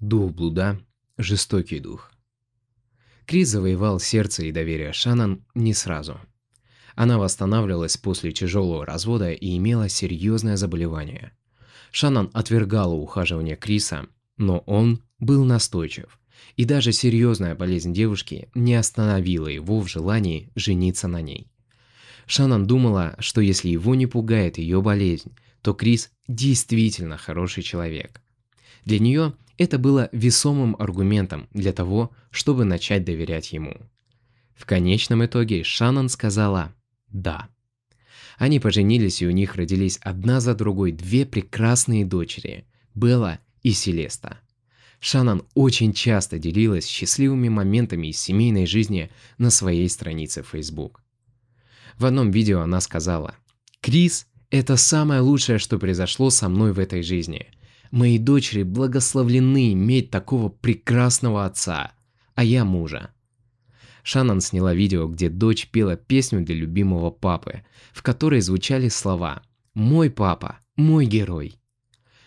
дух блуда, жестокий дух. Крис завоевал сердце и доверие Шанан не сразу. Она восстанавливалась после тяжелого развода и имела серьезное заболевание. Шанан отвергала ухаживание Криса, но он был настойчив, и даже серьезная болезнь девушки не остановила его в желании жениться на ней. Шанан думала, что если его не пугает ее болезнь, то Крис действительно хороший человек. Для нее это было весомым аргументом для того, чтобы начать доверять ему. В конечном итоге Шаннон сказала «да». Они поженились, и у них родились одна за другой две прекрасные дочери – Белла и Селеста. Шанан очень часто делилась счастливыми моментами из семейной жизни на своей странице в Facebook. В одном видео она сказала, «Крис – это самое лучшее, что произошло со мной в этой жизни. Мои дочери благословлены иметь такого прекрасного отца, а я мужа. Шанан сняла видео, где дочь пела песню для любимого папы, в которой звучали слова «Мой папа, мой герой».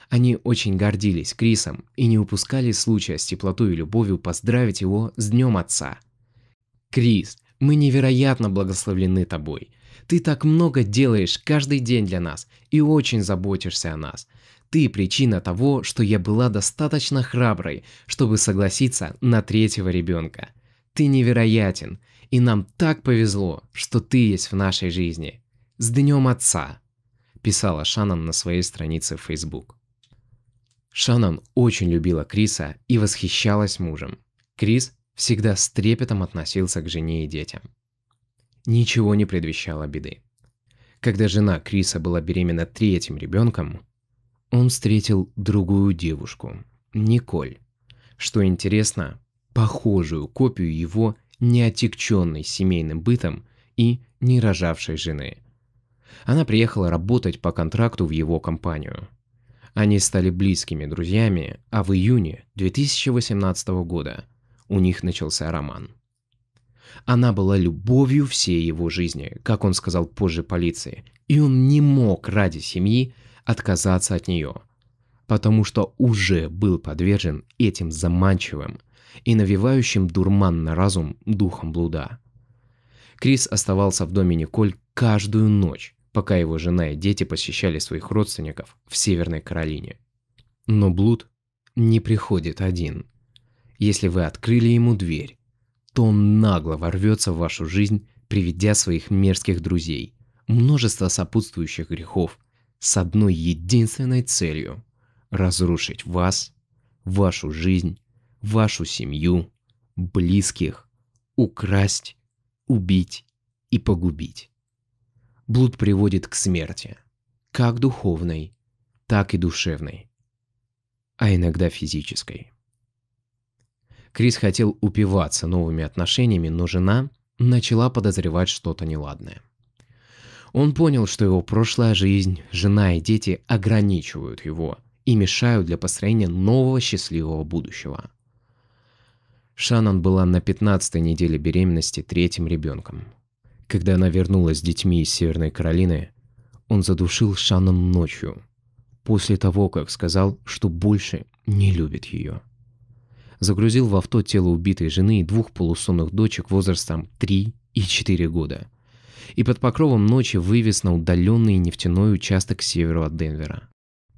Они очень гордились Крисом и не упускали случая с теплотой и любовью поздравить его с Днем Отца. «Крис, мы невероятно благословлены тобой. Ты так много делаешь каждый день для нас и очень заботишься о нас ты причина того, что я была достаточно храброй, чтобы согласиться на третьего ребенка. Ты невероятен, и нам так повезло, что ты есть в нашей жизни. С Днем Отца!» писала Шанан на своей странице в Facebook. Шанан очень любила Криса и восхищалась мужем. Крис всегда с трепетом относился к жене и детям. Ничего не предвещало беды. Когда жена Криса была беременна третьим ребенком, он встретил другую девушку, Николь. Что интересно, похожую копию его неотекченной семейным бытом и не рожавшей жены. Она приехала работать по контракту в его компанию. Они стали близкими друзьями, а в июне 2018 года у них начался роман. Она была любовью всей его жизни, как он сказал позже полиции, и он не мог ради семьи отказаться от нее, потому что уже был подвержен этим заманчивым и навевающим дурман на разум духом блуда. Крис оставался в доме Николь каждую ночь, пока его жена и дети посещали своих родственников в Северной Каролине. Но блуд не приходит один. Если вы открыли ему дверь, то он нагло ворвется в вашу жизнь, приведя своих мерзких друзей, множество сопутствующих грехов, с одной единственной целью – разрушить вас, вашу жизнь, вашу семью, близких, украсть, убить и погубить. Блуд приводит к смерти, как духовной, так и душевной, а иногда физической. Крис хотел упиваться новыми отношениями, но жена начала подозревать что-то неладное. Он понял, что его прошлая жизнь, жена и дети ограничивают его и мешают для построения нового счастливого будущего. Шанон была на 15-й неделе беременности третьим ребенком. Когда она вернулась с детьми из Северной Каролины, он задушил Шанон ночью, после того, как сказал, что больше не любит ее. Загрузил в авто тело убитой жены и двух полусонных дочек возрастом 3 и 4 года – и под покровом ночи вывез на удаленный нефтяной участок северу от Денвера.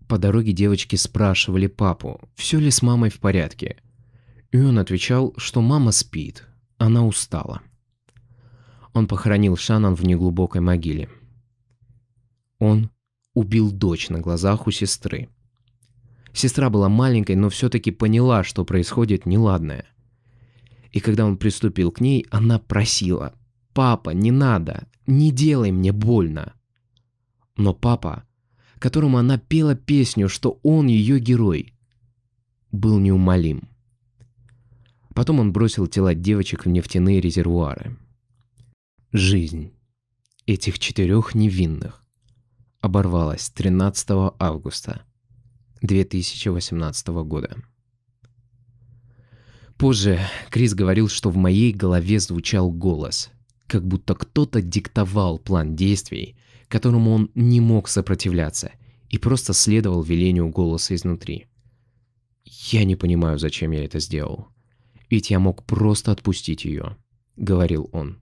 По дороге девочки спрашивали папу, все ли с мамой в порядке. И он отвечал, что мама спит, она устала. Он похоронил Шанан в неглубокой могиле. Он убил дочь на глазах у сестры. Сестра была маленькой, но все-таки поняла, что происходит неладное. И когда он приступил к ней, она просила «Папа, не надо, не делай мне больно». Но папа, которому она пела песню, что он ее герой, был неумолим. Потом он бросил тела девочек в нефтяные резервуары. Жизнь этих четырех невинных оборвалась 13 августа 2018 года. Позже Крис говорил, что в моей голове звучал голос – как будто кто-то диктовал план действий, которому он не мог сопротивляться и просто следовал велению голоса изнутри. «Я не понимаю, зачем я это сделал. Ведь я мог просто отпустить ее», — говорил он.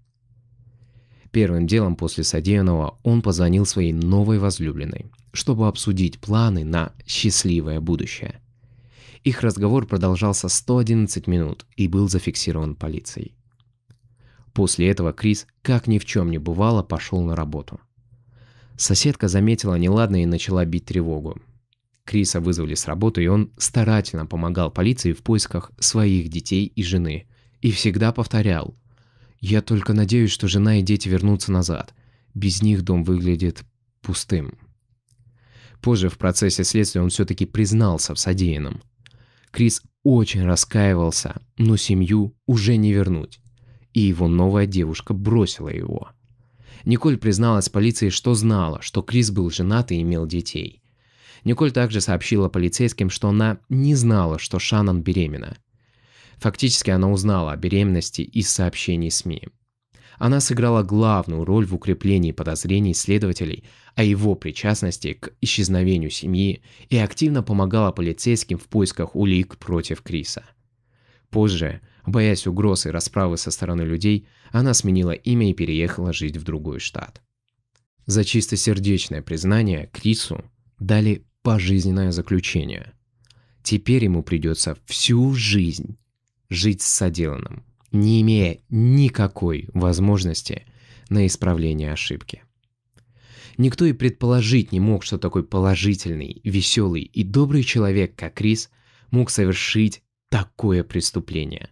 Первым делом после содеянного он позвонил своей новой возлюбленной, чтобы обсудить планы на счастливое будущее. Их разговор продолжался 111 минут и был зафиксирован полицией. После этого Крис, как ни в чем не бывало, пошел на работу. Соседка заметила неладное и начала бить тревогу. Криса вызвали с работы, и он старательно помогал полиции в поисках своих детей и жены. И всегда повторял. «Я только надеюсь, что жена и дети вернутся назад. Без них дом выглядит пустым». Позже в процессе следствия он все-таки признался в содеянном. Крис очень раскаивался, но семью уже не вернуть и его новая девушка бросила его. Николь призналась полиции, что знала, что Крис был женат и имел детей. Николь также сообщила полицейским, что она не знала, что Шаннон беременна. Фактически она узнала о беременности из сообщений СМИ. Она сыграла главную роль в укреплении подозрений следователей о его причастности к исчезновению семьи и активно помогала полицейским в поисках улик против Криса. Позже Боясь угроз и расправы со стороны людей, она сменила имя и переехала жить в другой штат. За чистосердечное признание Крису дали пожизненное заключение. Теперь ему придется всю жизнь жить с соделанным, не имея никакой возможности на исправление ошибки. Никто и предположить не мог, что такой положительный, веселый и добрый человек, как Крис, мог совершить такое преступление.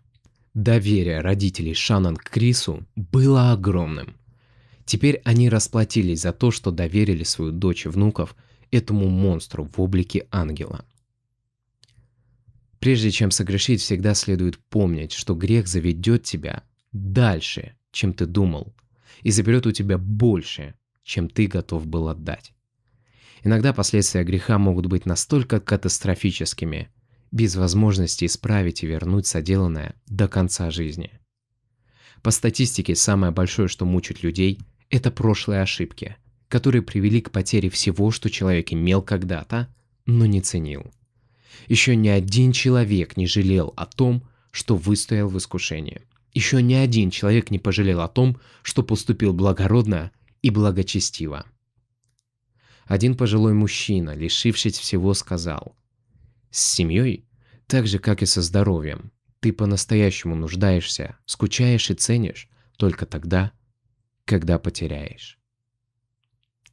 Доверие родителей Шанан к Крису было огромным. Теперь они расплатились за то, что доверили свою дочь и внуков этому монстру в облике ангела. Прежде чем согрешить, всегда следует помнить, что грех заведет тебя дальше, чем ты думал, и заберет у тебя больше, чем ты готов был отдать. Иногда последствия греха могут быть настолько катастрофическими, без возможности исправить и вернуть соделанное до конца жизни. По статистике, самое большое, что мучит людей, это прошлые ошибки, которые привели к потере всего, что человек имел когда-то, но не ценил. Еще ни один человек не жалел о том, что выстоял в искушении. Еще ни один человек не пожалел о том, что поступил благородно и благочестиво. Один пожилой мужчина, лишившись всего, сказал – с семьей, так же как и со здоровьем, ты по-настоящему нуждаешься, скучаешь и ценишь только тогда, когда потеряешь.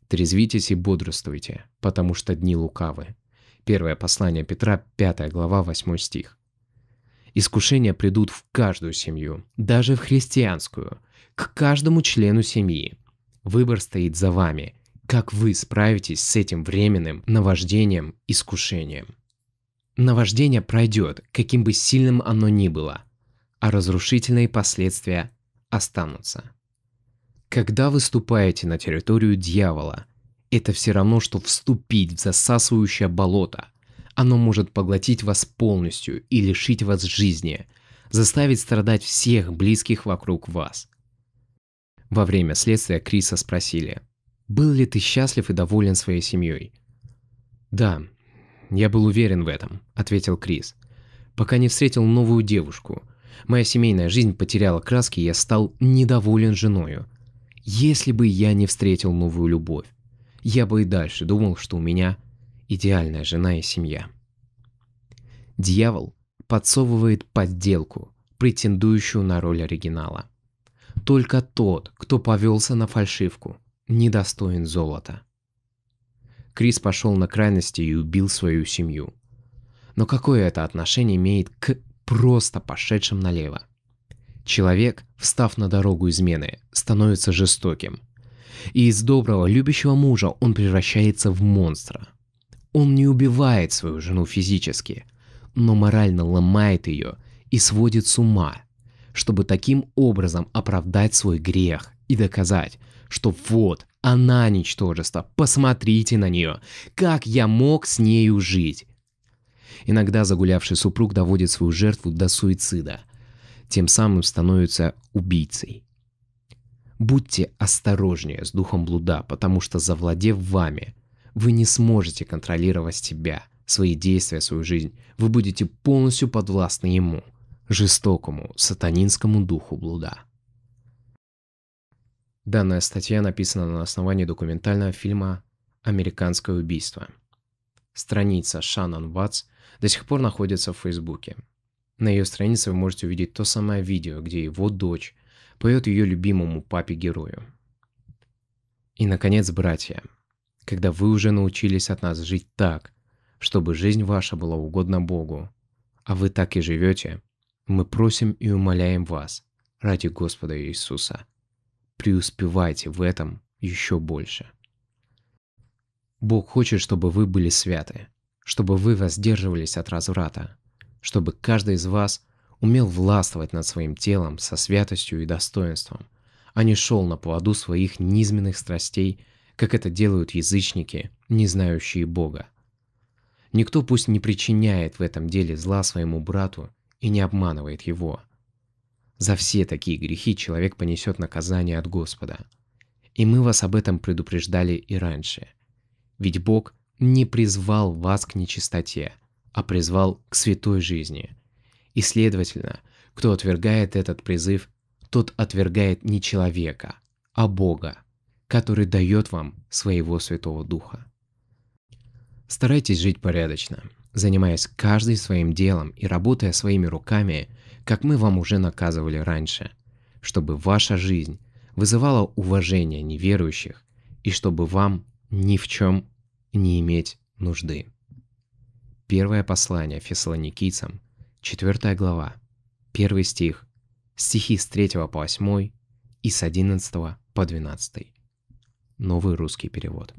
Трезвитесь и бодрствуйте, потому что дни лукавы. Первое послание Петра, 5 глава, 8 стих. Искушения придут в каждую семью, даже в христианскую, к каждому члену семьи. Выбор стоит за вами, как вы справитесь с этим временным наваждением, искушением. Наваждение пройдет, каким бы сильным оно ни было, а разрушительные последствия останутся. Когда выступаете на территорию дьявола, это все равно, что вступить в засасывающее болото. Оно может поглотить вас полностью и лишить вас жизни, заставить страдать всех близких вокруг вас. Во время следствия Криса спросили, был ли ты счастлив и доволен своей семьей? Да, я был уверен в этом», — ответил Крис. «Пока не встретил новую девушку. Моя семейная жизнь потеряла краски, и я стал недоволен женою. Если бы я не встретил новую любовь, я бы и дальше думал, что у меня идеальная жена и семья». Дьявол подсовывает подделку, претендующую на роль оригинала. Только тот, кто повелся на фальшивку, недостоин золота. Крис пошел на крайности и убил свою семью. Но какое это отношение имеет к просто пошедшим налево? Человек, встав на дорогу измены, становится жестоким. И из доброго, любящего мужа он превращается в монстра. Он не убивает свою жену физически, но морально ломает ее и сводит с ума, чтобы таким образом оправдать свой грех и доказать, что вот она ничтожество, посмотрите на нее. Как я мог с нею жить? Иногда загулявший супруг доводит свою жертву до суицида, тем самым становится убийцей. Будьте осторожнее с духом блуда, потому что, завладев вами, вы не сможете контролировать себя, свои действия, свою жизнь. Вы будете полностью подвластны ему, жестокому, сатанинскому духу блуда. Данная статья написана на основании документального фильма «Американское убийство». Страница Шанан Ватс до сих пор находится в Фейсбуке. На ее странице вы можете увидеть то самое видео, где его дочь поет ее любимому папе-герою. И, наконец, братья, когда вы уже научились от нас жить так, чтобы жизнь ваша была угодна Богу, а вы так и живете, мы просим и умоляем вас, ради Господа Иисуса – преуспевайте в этом еще больше. Бог хочет, чтобы вы были святы, чтобы вы воздерживались от разврата, чтобы каждый из вас умел властвовать над своим телом со святостью и достоинством, а не шел на поводу своих низменных страстей, как это делают язычники, не знающие Бога. Никто пусть не причиняет в этом деле зла своему брату и не обманывает его – за все такие грехи человек понесет наказание от Господа. И мы вас об этом предупреждали и раньше. Ведь Бог не призвал вас к нечистоте, а призвал к святой жизни. И следовательно, кто отвергает этот призыв, тот отвергает не человека, а Бога, который дает вам своего Святого Духа. Старайтесь жить порядочно – занимаясь каждый своим делом и работая своими руками, как мы вам уже наказывали раньше, чтобы ваша жизнь вызывала уважение неверующих и чтобы вам ни в чем не иметь нужды. Первое послание фессалоникийцам, 4 глава, 1 стих, стихи с 3 по 8 и с 11 по 12. Новый русский перевод.